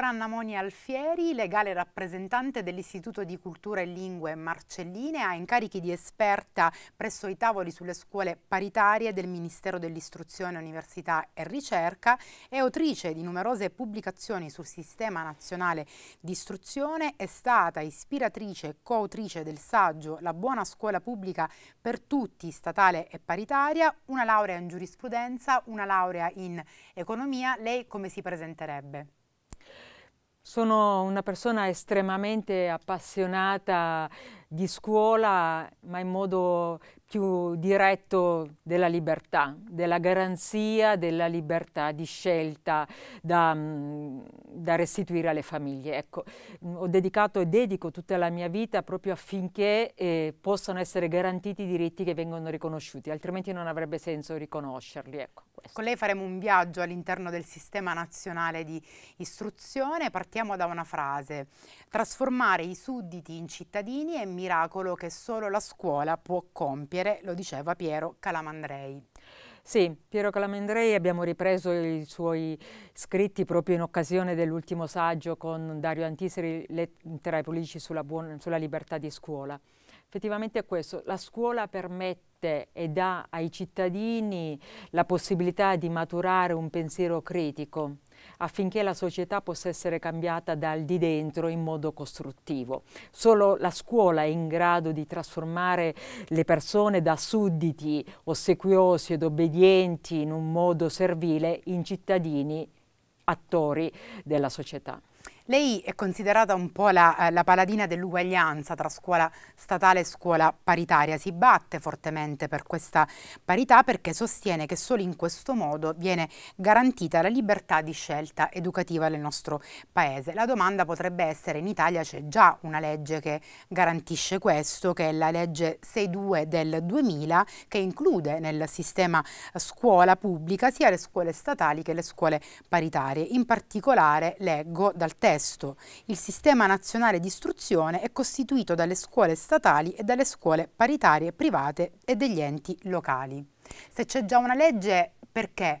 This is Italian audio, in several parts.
Dottor Anna Moni Alfieri, legale rappresentante dell'Istituto di Cultura e Lingue Marcelline, ha incarichi di esperta presso i tavoli sulle scuole paritarie del Ministero dell'Istruzione, Università e Ricerca è autrice di numerose pubblicazioni sul Sistema Nazionale di Istruzione, è stata ispiratrice e coautrice del saggio La buona scuola pubblica per tutti, statale e paritaria, una laurea in giurisprudenza, una laurea in economia. Lei come si presenterebbe? Sono una persona estremamente appassionata di scuola, ma in modo più diretto della libertà, della garanzia della libertà di scelta da, mm, da restituire alle famiglie. Ecco, mm, ho dedicato e dedico tutta la mia vita proprio affinché eh, possano essere garantiti i diritti che vengono riconosciuti, altrimenti non avrebbe senso riconoscerli. Ecco questo. Con lei faremo un viaggio all'interno del sistema nazionale di istruzione. Partiamo da una frase. Trasformare i sudditi in cittadini è un miracolo che solo la scuola può compiere, lo diceva Piero Calamandrei. Sì, Piero Calamandrei abbiamo ripreso i suoi scritti proprio in occasione dell'ultimo saggio con Dario Antiseri, Lettera ai politici sulla, sulla libertà di scuola effettivamente è questo, la scuola permette trasmette e dà ai cittadini la possibilità di maturare un pensiero critico affinché la società possa essere cambiata dal di dentro in modo costruttivo. Solo la scuola è in grado di trasformare le persone da sudditi, ossequiosi ed obbedienti in un modo servile in cittadini attori della società. Lei è considerata un po' la, eh, la paladina dell'uguaglianza tra scuola statale e scuola paritaria, si batte fortemente per questa parità perché sostiene che solo in questo modo viene garantita la libertà di scelta educativa nel nostro paese. La domanda potrebbe essere in Italia c'è già una legge che garantisce questo, che è la legge 62 del 2000 che include nel sistema scuola pubblica sia le scuole statali che le scuole paritarie. In particolare leggo dal testo contesto il sistema nazionale di istruzione è costituito dalle scuole statali e dalle scuole paritarie private e degli enti locali. Se c'è già una legge, perché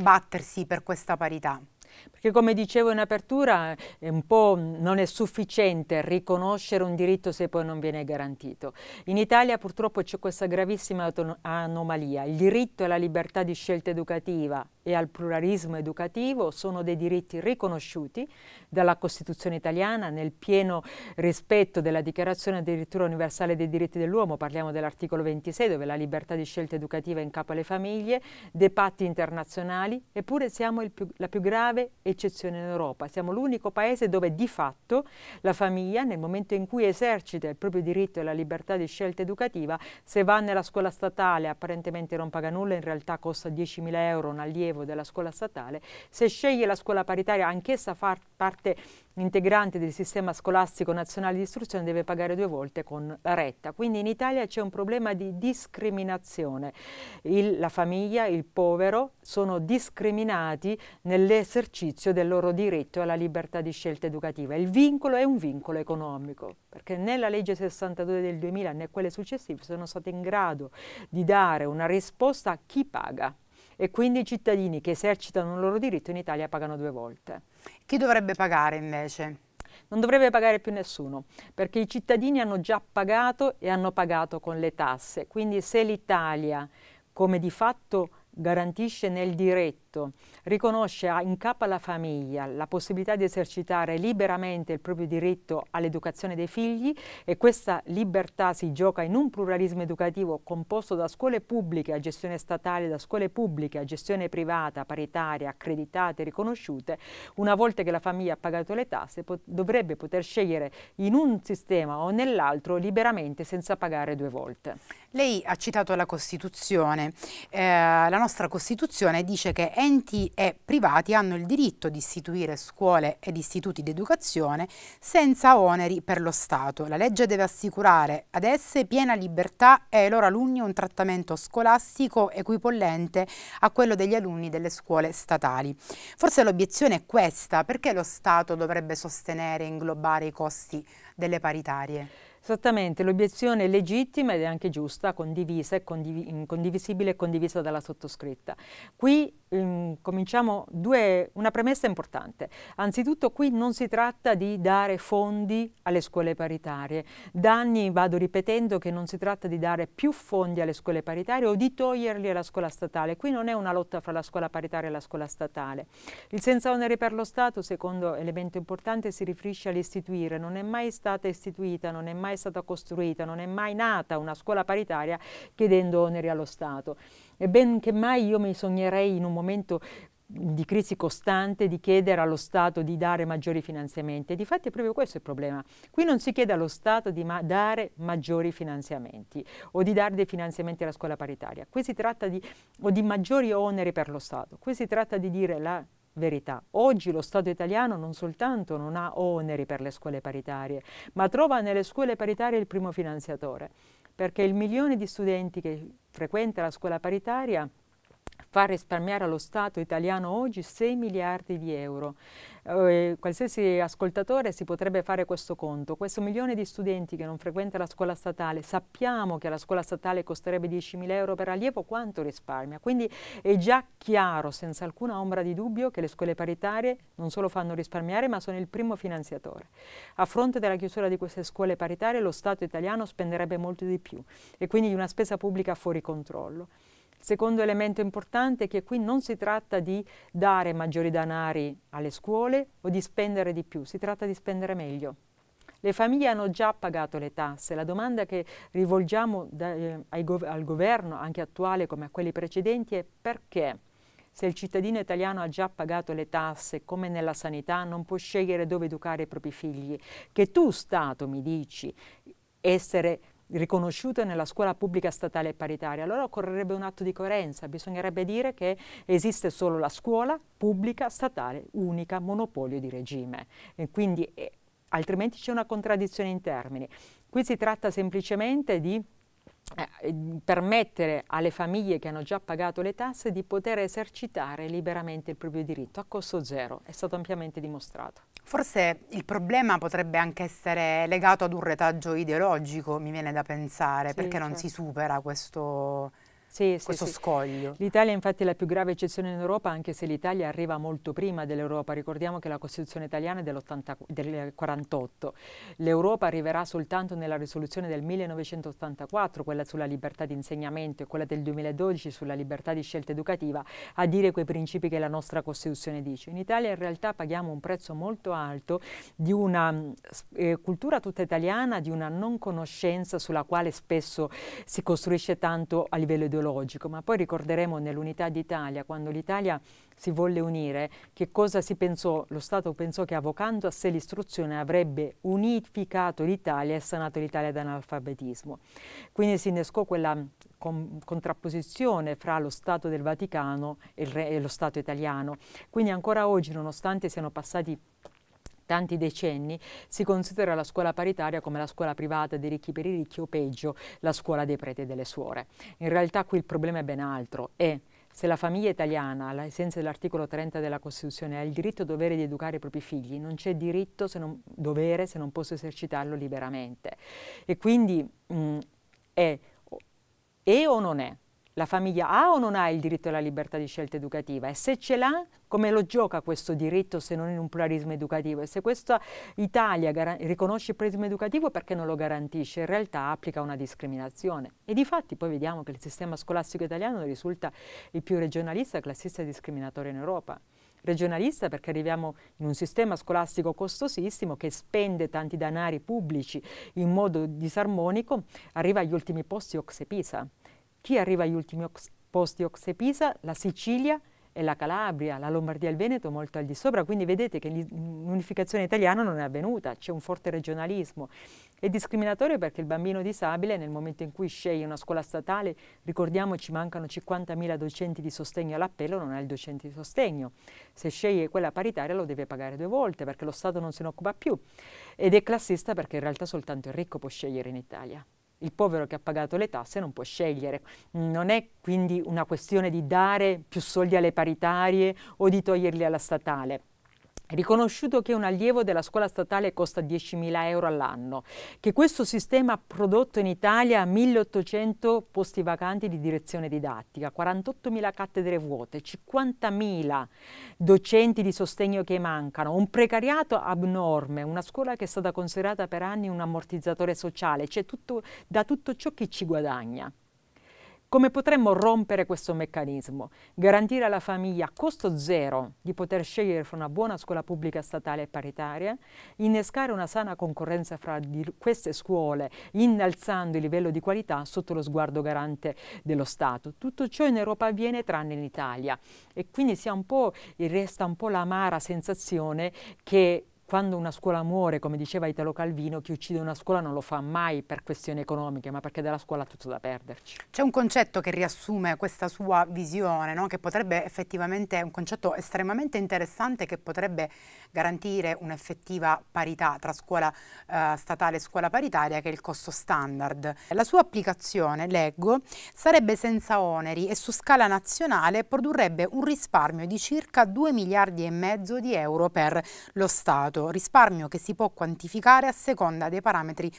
battersi per questa parità? Perché come dicevo in apertura, un po' non è sufficiente riconoscere un diritto se poi non viene garantito. In Italia purtroppo c'è questa gravissima anomalia. Il diritto alla libertà di scelta educativa e al pluralismo educativo sono dei diritti riconosciuti dalla Costituzione italiana nel pieno rispetto della Dichiarazione addirittura universale dei diritti dell'uomo, parliamo dell'articolo 26 dove la libertà di scelta educativa è in capo alle famiglie, dei patti internazionali, eppure siamo più, la più grave grave eccezione in Europa. Siamo l'unico paese dove di fatto la famiglia, nel momento in cui esercita il proprio diritto e la libertà di scelta educativa, se va nella scuola statale, apparentemente non paga nulla, in realtà costa 10.000 euro un allievo della scuola statale, se sceglie la scuola paritaria, anch'essa fa parte integrante del sistema scolastico nazionale di istruzione deve pagare due volte con la retta. Quindi in Italia c'è un problema di discriminazione. Il, la famiglia, il povero sono discriminati nell'esercizio del loro diritto alla libertà di scelta educativa. Il vincolo è un vincolo economico, perché né la legge 62 del 2000 né quelle successive sono state in grado di dare una risposta a chi paga e quindi i cittadini che esercitano il loro diritto in Italia pagano due volte. Chi dovrebbe pagare invece? non dovrebbe pagare più nessuno, perché i cittadini hanno già pagato e hanno pagato con le tasse. Quindi se l'Italia, come di fatto garantisce nel diretto, diritto, riconosce in capo alla famiglia la possibilità di esercitare liberamente il proprio diritto all'educazione dei figli e questa libertà si gioca in un pluralismo educativo composto da scuole pubbliche a gestione statale, da scuole pubbliche a gestione privata, paritaria, accreditate, riconosciute, una volta che la famiglia ha pagato le tasse pot dovrebbe poter scegliere in un sistema o nell'altro liberamente senza pagare due volte. Lei ha citato la Costituzione, eh, la nostra Costituzione dice che enti e privati hanno il diritto di istituire scuole ed istituti di educazione senza oneri per lo Stato. La legge deve assicurare ad esse piena libertà e ai loro alunni un trattamento scolastico equipollente a quello degli alunni delle scuole statali. Forse l'obiezione è questa, perché lo Stato dovrebbe sostenere e inglobare i costi delle paritarie? Esattamente, l'obiezione è legittima ed è anche giusta, condivisa e condivisibile e condivisa dalla sottoscritta. Qui um, cominciamo due, una premessa importante. Anzitutto qui non si tratta di dare fondi alle scuole paritarie. Da anni vado ripetendo che non si tratta di dare più fondi alle scuole paritarie o di toglierli alla scuola statale. Qui non è una lotta fra la scuola paritaria e la scuola statale. Il senza onere per lo Stato, secondo elemento importante, si riferisce all'istituire. Non è mai stata istituita, non è mai stata costruita, non è mai nata una scuola paritaria chiedendo oneri allo Stato. E ben che mai io mi sognerei in un momento di crisi costante di chiedere allo Stato di dare maggiori finanziamenti e di fatto è proprio questo il problema. Qui non si chiede allo Stato di ma dare maggiori finanziamenti o di dare dei finanziamenti alla scuola paritaria, qui si tratta di, o di maggiori oneri per lo Stato, qui si tratta di dire la verità. Oggi lo Stato italiano non soltanto non ha oneri per le scuole paritarie, ma trova nelle scuole paritarie il primo finanziatore perché il milione di studenti che frequenta la scuola paritaria fa risparmiare allo Stato italiano oggi 6 miliardi di euro. Eh, qualsiasi ascoltatore si potrebbe fare questo conto. Questo milione di studenti che non frequenta la scuola statale, sappiamo che la scuola statale costerebbe 10.000 euro per allievo, quanto risparmia? Quindi è già chiaro, senza alcuna ombra di dubbio, che le scuole paritarie non solo fanno risparmiare, ma sono il primo finanziatore. A fronte della chiusura di queste scuole paritarie, lo Stato italiano spenderebbe molto di più e quindi di una spesa pubblica fuori controllo. Secondo elemento importante è che qui non si tratta di dare maggiori danari alle scuole o di spendere di più, si tratta di spendere meglio. Le famiglie hanno già pagato le tasse. La domanda che rivolgiamo da, eh, gov al governo, anche attuale come a quelli precedenti, è perché se il cittadino italiano ha già pagato le tasse, come nella sanità, non può scegliere dove educare i propri figli. Che tu, Stato, mi dici, essere riconosciute nella scuola pubblica statale e paritaria, allora occorrerebbe un atto di coerenza, bisognerebbe dire che esiste solo la scuola pubblica statale unica, monopolio di regime. E quindi, eh, altrimenti c'è una contraddizione in termini. Qui si tratta semplicemente di eh, mm, permettere alle famiglie che hanno già pagato le tasse di poter esercitare liberamente il proprio diritto a costo zero, è stato ampiamente dimostrato. Forse il problema potrebbe anche essere legato ad un retaggio ideologico, mi viene da pensare, sì, perché non certo. si supera questo, sì, questo sì, scoglio. Sì. L'Italia infatti è la più grave eccezione in Europa, anche se l'Italia arriva molto prima dell'Europa. Ricordiamo che la Costituzione italiana è del 1948. L'Europa arriverà soltanto nella risoluzione del 1984, quella sulla libertà di insegnamento e quella del 2012 sulla libertà di scelta educativa, a dire quei principi che la nostra Costituzione dice. In Italia in realtà paghiamo un prezzo molto alto di una eh, cultura tutta italiana, di una non conoscenza sulla quale spesso si costruisce tanto a livello educativo ideologico, ma poi ricorderemo nell'unità d'Italia, quando l'Italia si volle unire, che cosa si pensò? Lo Stato pensò che avvocando a sé l'istruzione avrebbe unificato l'Italia e sanato l'Italia dall'analfabetismo. Quindi si innescò quella con, contrapposizione fra lo Stato del Vaticano e, re, e lo Stato italiano. Quindi ancora oggi, nonostante siano passati tanti decenni si considera la scuola paritaria come la scuola privata dei ricchi per i ricchi o peggio la scuola dei preti e delle suore. In realtà qui il problema è ben altro e se la famiglia italiana, ai sensi dell'articolo 30 della Costituzione, ha il diritto e dovere di educare i propri figli, non c'è diritto se non, dovere se non posso esercitarlo liberamente. E quindi mh, è, è o non è? La famiglia ha o non ha il diritto alla libertà di scelta educativa? E se ce l'ha, come lo gioca questo diritto se non in un pluralismo educativo? E se questa Italia riconosce il pluralismo educativo perché non lo garantisce? In realtà applica una discriminazione. E di fatti poi vediamo che il sistema scolastico italiano risulta il più regionalista, classista e discriminatorio in Europa regionalista perché arriviamo in un sistema scolastico costosissimo che spende tanti denari pubblici in modo disarmonico, arriva agli ultimi posti Oxepisa. Chi arriva agli ultimi ox- posti Oxepisa? La Sicilia e la Calabria, la Lombardia e il Veneto molto al di sopra, quindi vedete che l'unificazione italiana non è avvenuta, c'è un forte regionalismo. È discriminatorio perché il bambino disabile nel momento in cui sceglie una scuola statale, ricordiamoci mancano 50.000 docenti di sostegno all'appello, non ha il docente di sostegno. Se sceglie quella paritaria lo deve pagare due volte perché lo Stato non se ne occupa più. Ed è classista perché in realtà soltanto il ricco può scegliere in Italia. Il povero che ha pagato le tasse non può scegliere. Non è quindi una questione di dare più soldi alle paritarie o di toglierli alla statale. Riconosciuto che un allievo della scuola statale costa 10.000 euro all'anno, che questo sistema ha prodotto in Italia 1.800 posti vacanti di direzione didattica, 48.000 cattedre vuote, 50.000 docenti di sostegno che mancano, un precariato abnorme, una scuola che è stata considerata per anni un ammortizzatore sociale, cioè tutto, da tutto ciò che ci guadagna. Come potremmo rompere questo meccanismo? Garantire alla famiglia a costo zero di poter scegliere fra una buona scuola pubblica statale e paritaria, innescare una sana concorrenza fra queste scuole, innalzando il livello di qualità sotto lo sguardo garante dello Stato. Tutto ciò in Europa avviene tranne in Italia e quindi un resta un po' l'amara sensazione che quando una scuola muore, come diceva Italo Calvino, chi uccide una scuola non lo fa mai per questioni economiche, ma perché della scuola ha tutto da perderci. C'è un concetto che riassume questa sua visione, no? che potrebbe effettivamente, è un concetto estremamente interessante che potrebbe garantire un'effettiva parità tra scuola eh, statale e scuola paritaria, che è il costo standard. La sua applicazione, leggo, sarebbe senza oneri e su scala nazionale produrrebbe un risparmio di circa 2 miliardi e mezzo di euro per lo Stato assicurato, risparmio che si può quantificare a seconda dei parametri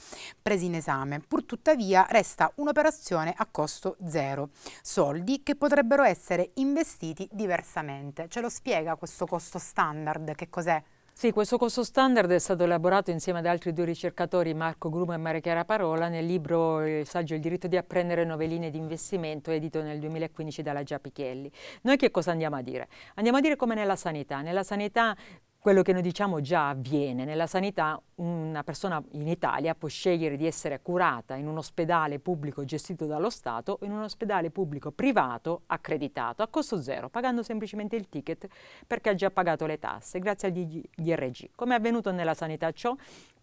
presi in esame. Purtuttavia resta un'operazione a costo zero, soldi che potrebbero essere investiti diversamente. Ce lo spiega questo costo standard, che cos'è? Sì, questo costo standard è stato elaborato insieme ad altri due ricercatori, Marco Grum e Maria Chiara Parola, nel libro Il saggio Il diritto di apprendere nuove linee di investimento, edito nel 2015 dalla Giapichelli. Noi che cosa andiamo a dire? Andiamo a dire come nella sanità. Nella sanità quello che noi diciamo già avviene. Nella sanità una persona in Italia può scegliere di essere curata in un ospedale pubblico gestito dallo Stato o in un ospedale pubblico privato accreditato a costo zero, pagando semplicemente il ticket perché ha già pagato le tasse grazie agli IRG. Come è avvenuto nella sanità ciò?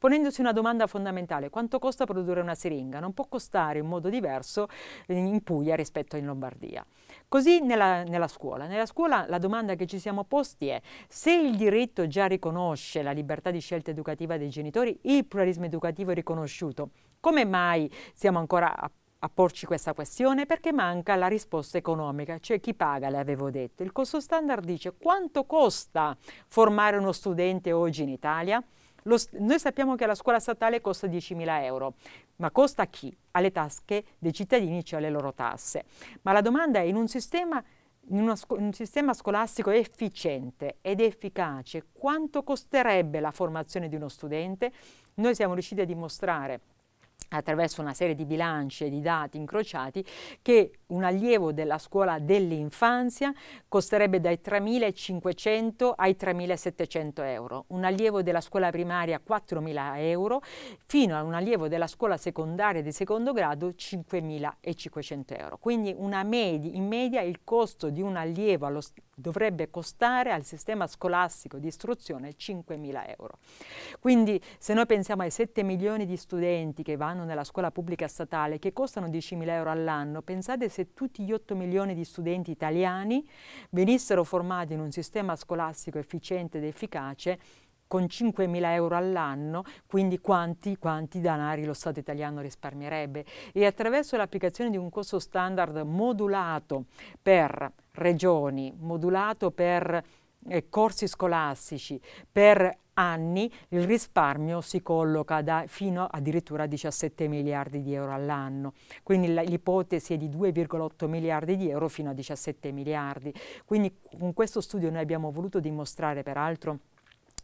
ponendosi una domanda fondamentale, quanto costa produrre una siringa? Non può costare in modo diverso in Puglia rispetto in Lombardia. Così nella, nella scuola. Nella scuola la domanda che ci siamo posti è se il diritto già riconosce la libertà di scelta educativa dei genitori, il pluralismo educativo è riconosciuto, come mai siamo ancora a a porci questa questione perché manca la risposta economica, cioè chi paga, le avevo detto. Il costo standard dice quanto costa formare uno studente oggi in Italia? Lo, noi sappiamo che la scuola statale costa 10.000 euro, ma costa a chi? Alle tasche dei cittadini, cioè alle loro tasse. Ma la domanda è in un sistema in un sistema scolastico efficiente ed efficace, quanto costerebbe la formazione di uno studente? Noi siamo riusciti a dimostrare attraverso una serie di bilanci e di dati incrociati che un allievo della scuola dell'infanzia costerebbe dai 3.500 ai 3.700 euro, un allievo della scuola primaria 4.000 euro, fino a un allievo della scuola secondaria di secondo grado 5.500 euro. Quindi media, in media il costo di un allievo allo, dovrebbe costare al sistema scolastico di istruzione 5.000 euro. Quindi se noi pensiamo ai 7 milioni di studenti che vanno nella scuola pubblica statale, che costano 10.000 euro all'anno, pensate se tutti gli 8 milioni di studenti italiani venissero formati in un sistema scolastico efficiente ed efficace con 5.000 euro all'anno, quindi quanti, quanti danari lo Stato italiano risparmierebbe. E attraverso l'applicazione di un costo standard modulato per regioni, modulato per eh, corsi scolastici, per anni il risparmio si colloca da, fino addirittura a 17 miliardi di euro all'anno, quindi l'ipotesi è di 2,8 miliardi di euro fino a 17 miliardi. Quindi con questo studio noi abbiamo voluto dimostrare peraltro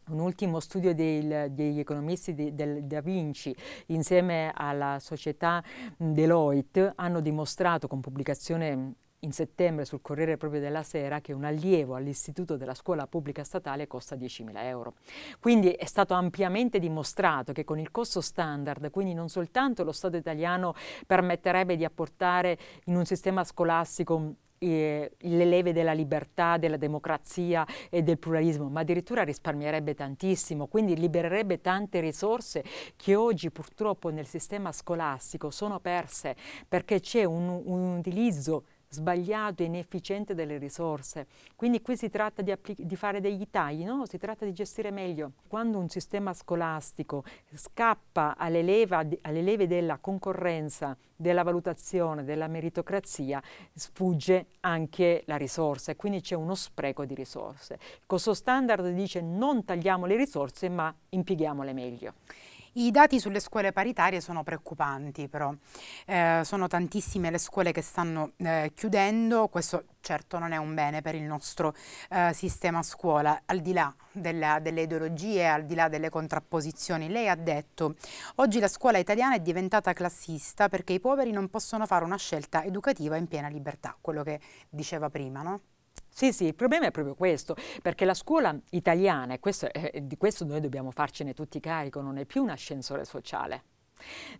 un ultimo studio del, degli economisti di, del Da Vinci insieme alla società Deloitte hanno dimostrato con pubblicazione in settembre sul Corriere proprio della Sera che un allievo all'istituto della scuola pubblica statale costa 10.000 euro. Quindi è stato ampiamente dimostrato che con il costo standard, quindi non soltanto lo Stato italiano permetterebbe di apportare in un sistema scolastico eh, le leve della libertà, della democrazia e del pluralismo, ma addirittura risparmierebbe tantissimo, quindi libererebbe tante risorse che oggi purtroppo nel sistema scolastico sono perse perché c'è un, un utilizzo sbagliato e inefficiente delle risorse. Quindi qui si tratta di, di fare degli tagli, no? si tratta di gestire meglio. Quando un sistema scolastico scappa alle, leva, alle leve della concorrenza, della valutazione, della meritocrazia, sfugge anche la risorsa e quindi c'è uno spreco di risorse. Il costo standard dice non tagliamo le risorse ma impieghiamole meglio. I dati sulle scuole paritarie sono preoccupanti però, eh, sono tantissime le scuole che stanno eh, chiudendo, questo certo non è un bene per il nostro eh, sistema scuola, al di là della, delle ideologie, al di là delle contrapposizioni. Lei ha detto, oggi la scuola italiana è diventata classista perché i poveri non possono fare una scelta educativa in piena libertà, quello che diceva prima, no? Sì, sì, il problema è proprio questo, perché la scuola italiana, e questo, eh, di questo noi dobbiamo farcene tutti carico, non è più un ascensore sociale.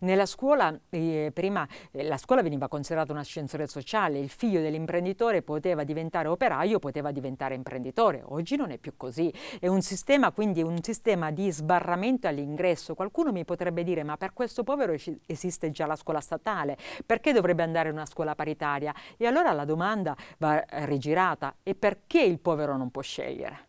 Nella scuola, eh, prima, eh, la scuola veniva considerata un ascensore sociale, il figlio dell'imprenditore poteva diventare operaio, poteva diventare imprenditore, oggi non è più così, è un sistema quindi un sistema di sbarramento all'ingresso, qualcuno mi potrebbe dire ma per questo povero esiste già la scuola statale, perché dovrebbe andare in una scuola paritaria? E allora la domanda va eh, rigirata, e perché il povero non può scegliere?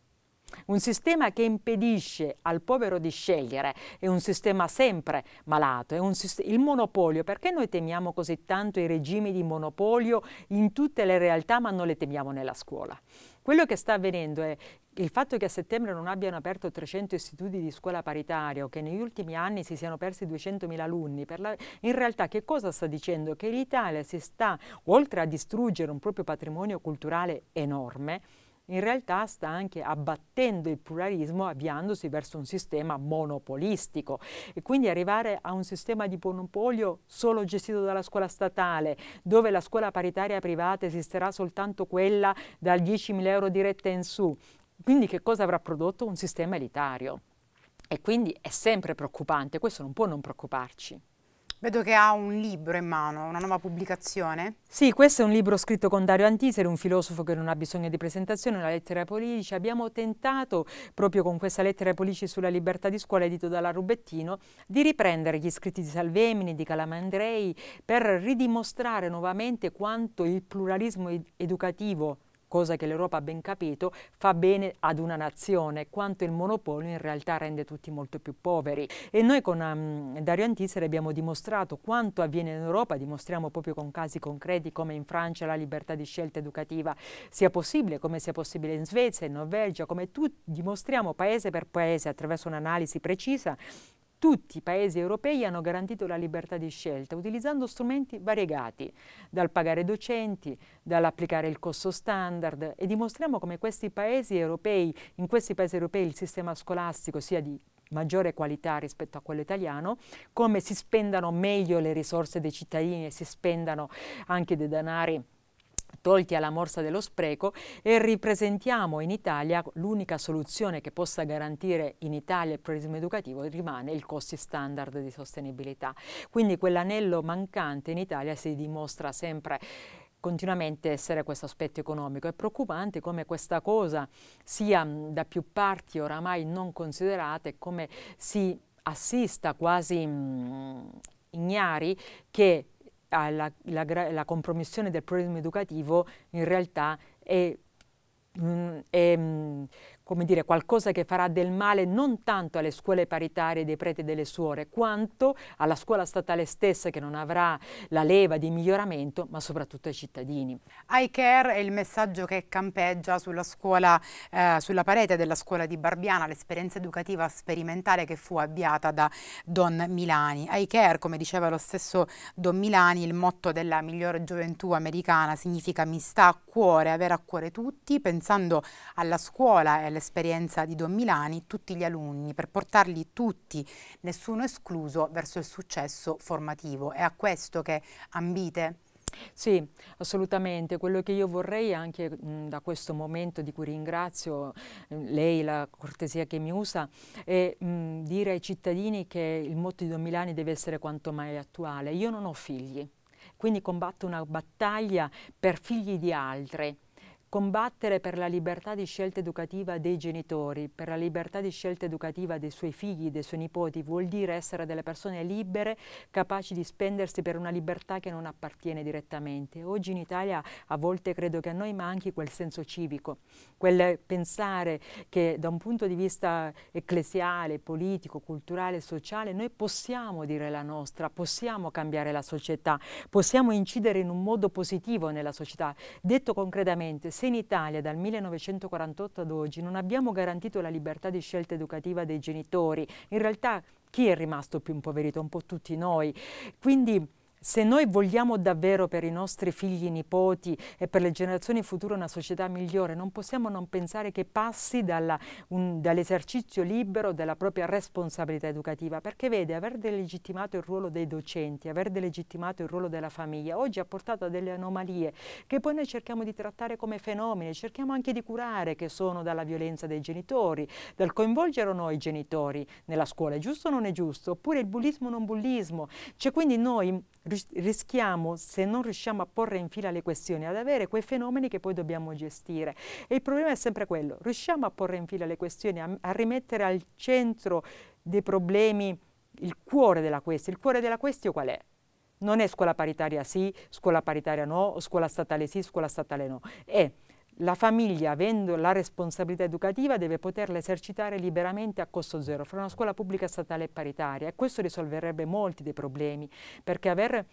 Un sistema che impedisce al povero di scegliere, è un sistema sempre malato, il monopolio, perché noi temiamo così tanto i regimi di monopolio in tutte le realtà ma non le temiamo nella scuola? Quello che sta avvenendo è il fatto che a settembre non abbiano aperto 300 istituti di scuola paritaria o che negli ultimi anni si siano persi 200.000 alunni, la... in realtà che cosa sta dicendo? Che l'Italia si sta, oltre a distruggere un proprio patrimonio culturale enorme, in realtà sta anche abbattendo il pluralismo avviandosi verso un sistema monopolistico e quindi arrivare a un sistema di monopolio solo gestito dalla scuola statale, dove la scuola paritaria privata esisterà soltanto quella dal 10.000 euro diretta in su. Quindi che cosa avrà prodotto? Un sistema elitario. E quindi è sempre preoccupante, questo non può non preoccuparci. Vedo che ha un libro in mano, una nuova pubblicazione. Sì, questo è un libro scritto con Dario Antiser, un filosofo che non ha bisogno di presentazione, una lettera ai politici. Abbiamo tentato, proprio con questa lettera ai politici sulla libertà di scuola, edito dalla Rubettino, di riprendere gli scritti di Salvemini, di Calamandrei, per ridimostrare nuovamente quanto il pluralismo ed educativo cosa che l'Europa ha ben capito, fa bene ad una nazione, quanto il monopolio in realtà rende tutti molto più poveri. E noi con um, Dario Antisere abbiamo dimostrato quanto avviene in Europa, dimostriamo proprio con casi concreti come in Francia la libertà di scelta educativa sia possibile, come sia possibile in Svezia, in Norvegia, come tu dimostriamo paese per paese attraverso un'analisi precisa tutti i paesi europei hanno garantito la libertà di scelta utilizzando strumenti variegati, dal pagare docenti, dall'applicare il costo standard e dimostriamo come questi paesi europei, in questi paesi europei il sistema scolastico sia di maggiore qualità rispetto a quello italiano, come si spendano meglio le risorse dei cittadini e si spendano anche dei denari tolti alla morsa dello spreco e ripresentiamo in Italia l'unica soluzione che possa garantire in Italia il pluralismo educativo rimane il costi standard di sostenibilità. Quindi quell'anello mancante in Italia si dimostra sempre continuamente essere questo aspetto economico. È preoccupante come questa cosa sia da più parti oramai non considerata e come si assista quasi mh, ignari che alla, la, la, compromissione del pluralismo educativo in realtà è, mh, mm, è mh, mm, come dire, qualcosa che farà del male non tanto alle scuole paritarie dei preti e delle suore, quanto alla scuola statale stessa che non avrà la leva di miglioramento, ma soprattutto ai cittadini. I care è il messaggio che campeggia sulla, scuola, eh, sulla parete della scuola di Barbiana, l'esperienza educativa sperimentale che fu avviata da Don Milani. I care, come diceva lo stesso Don Milani, il motto della migliore gioventù americana significa mi sta a cuore, avere a cuore tutti, pensando alla scuola e alla l'esperienza di Don Milani tutti gli alunni per portarli tutti, nessuno escluso, verso il successo formativo. È a questo che ambite? Sì, assolutamente. Quello che io vorrei anche mh, mm, da questo momento di cui ringrazio mh, mm, lei, la cortesia che mi usa, è mh, mm, dire ai cittadini che il motto di Don Milani deve essere quanto mai attuale. Io non ho figli, quindi combatto una battaglia per figli di altri combattere per la libertà di scelta educativa dei genitori, per la libertà di scelta educativa dei suoi figli, dei suoi nipoti, vuol dire essere delle persone libere, capaci di spendersi per una libertà che non appartiene direttamente. Oggi in Italia a volte credo che a noi manchi quel senso civico, quel pensare che da un punto di vista ecclesiale, politico, culturale, sociale, noi possiamo dire la nostra, possiamo cambiare la società, possiamo incidere in un modo positivo nella società. Detto concretamente, se se in Italia dal 1948 ad oggi non abbiamo garantito la libertà di scelta educativa dei genitori, in realtà chi è rimasto più impoverito? Un po' tutti noi. Quindi se noi vogliamo davvero per i nostri figli, nipoti e per le generazioni future una società migliore, non possiamo non pensare che passi dall'esercizio libero della propria responsabilità educativa, perché vede, aver delegittimato il ruolo dei docenti, aver delegittimato il ruolo della famiglia, oggi ha portato a delle anomalie che poi noi cerchiamo di trattare come fenomeni, cerchiamo anche di curare, che sono dalla violenza dei genitori, dal coinvolgere o no i genitori nella scuola, è giusto o non è giusto, oppure il bullismo o non bullismo. Cioè quindi noi rischiamo, se non riusciamo a porre in fila le questioni, ad avere quei fenomeni che poi dobbiamo gestire. E il problema è sempre quello, riusciamo a porre in fila le questioni, a, a rimettere al centro dei problemi il cuore della questione. Il cuore della questione qual è? Non è scuola paritaria sì, scuola paritaria no, scuola statale sì, scuola statale no. È la famiglia, avendo la responsabilità educativa, deve poterla esercitare liberamente a costo zero, fra una scuola pubblica statale e paritaria. E questo risolverebbe molti dei problemi, perché aver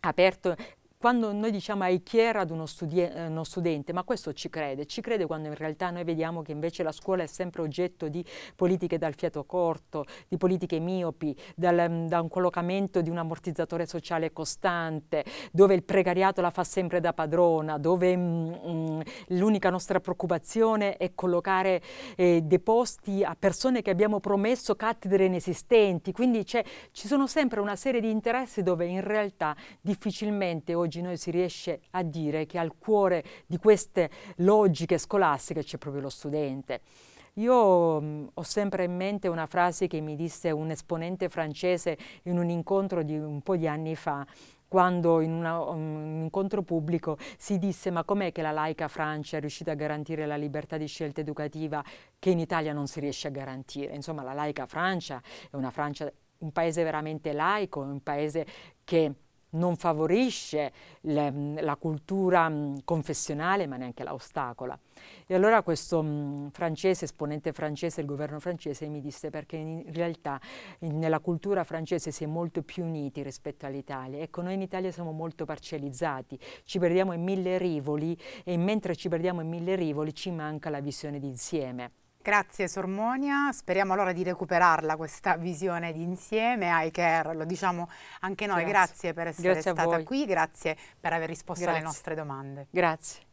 aperto quando noi diciamo ai chier ad uno, eh, uno, studente, ma questo ci crede, ci crede quando in realtà noi vediamo che invece la scuola è sempre oggetto di politiche dal fiato corto, di politiche miopi, dal, mm, da un collocamento di un ammortizzatore sociale costante, dove il precariato la fa sempre da padrona, dove mm, mm, l'unica nostra preoccupazione è collocare eh, dei posti a persone che abbiamo promesso cattedre inesistenti, quindi ci sono sempre una serie di interessi dove in realtà difficilmente oggi oggi noi si riesce a dire che al cuore di queste logiche scolastiche c'è proprio lo studente. Io mh, mm, ho sempre in mente una frase che mi disse un esponente francese in un incontro di un po' di anni fa, quando in una, mm, un incontro pubblico si disse ma com'è che la laica Francia è riuscita a garantire la libertà di scelta educativa che in Italia non si riesce a garantire. Insomma la laica Francia è una Francia, un paese veramente laico, un paese che non favorisce le, la cultura confessionale ma neanche la ostacola. E allora questo francese, esponente francese del governo francese mi disse perché in, realtà nella cultura francese si è molto più uniti rispetto all'Italia. Ecco, noi in Italia siamo molto parcellizzati, ci perdiamo in mille rivoli e mentre ci perdiamo in mille rivoli ci manca la visione d'insieme. Grazie Sormonia, speriamo allora di recuperarla questa visione di insieme, iCare, lo diciamo anche noi, grazie, grazie per essere grazie stata voi. qui, grazie per aver risposto grazie. alle nostre domande. Grazie.